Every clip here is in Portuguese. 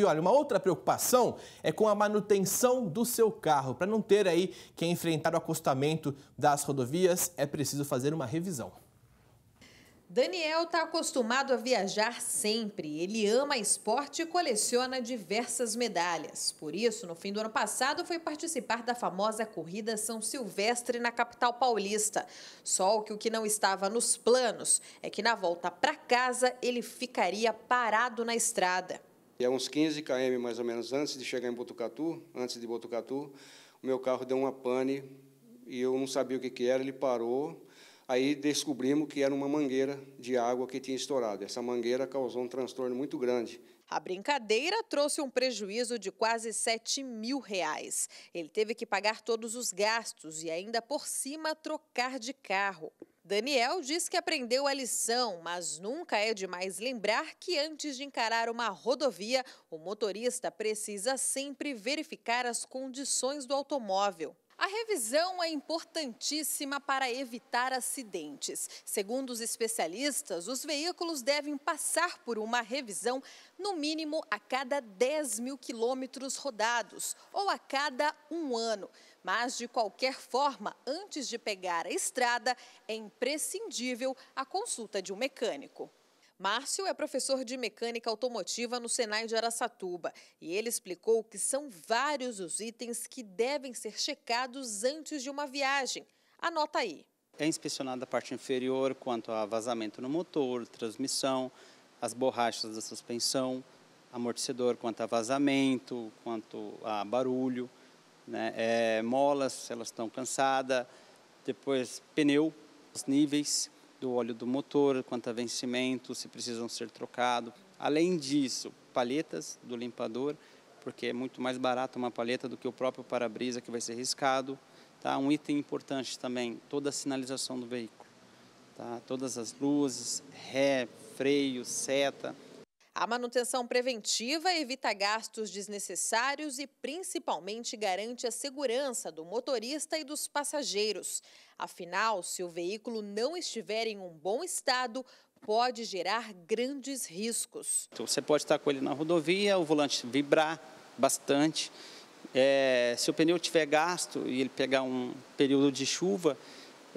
E olha, uma outra preocupação é com a manutenção do seu carro. Para não ter aí que enfrentar o acostamento das rodovias, é preciso fazer uma revisão. Daniel está acostumado a viajar sempre. Ele ama esporte e coleciona diversas medalhas. Por isso, no fim do ano passado, foi participar da famosa corrida São Silvestre na capital paulista. Só que o que não estava nos planos é que na volta para casa ele ficaria parado na estrada. E a uns 15 km mais ou menos antes de chegar em Botucatu, antes de Botucatu, o meu carro deu uma pane e eu não sabia o que, que era, ele parou. Aí descobrimos que era uma mangueira de água que tinha estourado. Essa mangueira causou um transtorno muito grande. A brincadeira trouxe um prejuízo de quase 7 mil reais. Ele teve que pagar todos os gastos e ainda por cima trocar de carro. Daniel diz que aprendeu a lição, mas nunca é demais lembrar que antes de encarar uma rodovia, o motorista precisa sempre verificar as condições do automóvel. A revisão é importantíssima para evitar acidentes. Segundo os especialistas, os veículos devem passar por uma revisão no mínimo a cada 10 mil quilômetros rodados ou a cada um ano. Mas, de qualquer forma, antes de pegar a estrada, é imprescindível a consulta de um mecânico. Márcio é professor de mecânica automotiva no Senai de Araçatuba e ele explicou que são vários os itens que devem ser checados antes de uma viagem. Anota aí. É inspecionada a parte inferior quanto a vazamento no motor, transmissão, as borrachas da suspensão, amortecedor quanto a vazamento, quanto a barulho né? É, molas, elas estão cansadas, depois pneu, os níveis do óleo do motor, quanto a vencimento, se precisam ser trocado. Além disso, palhetas do limpador, porque é muito mais barato uma palheta do que o próprio para-brisa que vai ser riscado. Tá? Um item importante também, toda a sinalização do veículo. Tá? Todas as luzes, ré, freio, seta, a manutenção preventiva evita gastos desnecessários e principalmente garante a segurança do motorista e dos passageiros. Afinal, se o veículo não estiver em um bom estado, pode gerar grandes riscos. Então, você pode estar com ele na rodovia, o volante vibrar bastante. É, se o pneu tiver gasto e ele pegar um período de chuva,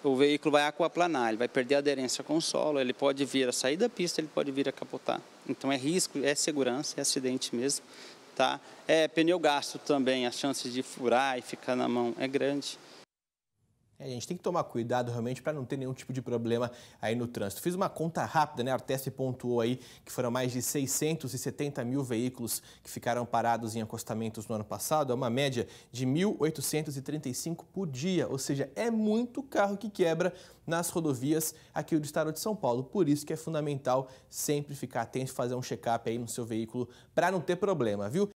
o veículo vai aquaplanar, ele vai perder a aderência com o solo, ele pode vir a sair da pista, ele pode vir a capotar. Então é risco, é segurança, é acidente mesmo. Tá? É pneu gasto também, a chance de furar e ficar na mão é grande. A gente tem que tomar cuidado realmente para não ter nenhum tipo de problema aí no trânsito. Fiz uma conta rápida, né? A Artesp pontuou aí que foram mais de 670 mil veículos que ficaram parados em acostamentos no ano passado. É uma média de 1.835 por dia, ou seja, é muito carro que quebra nas rodovias aqui do estado de São Paulo. Por isso que é fundamental sempre ficar atento, e fazer um check-up aí no seu veículo para não ter problema, viu?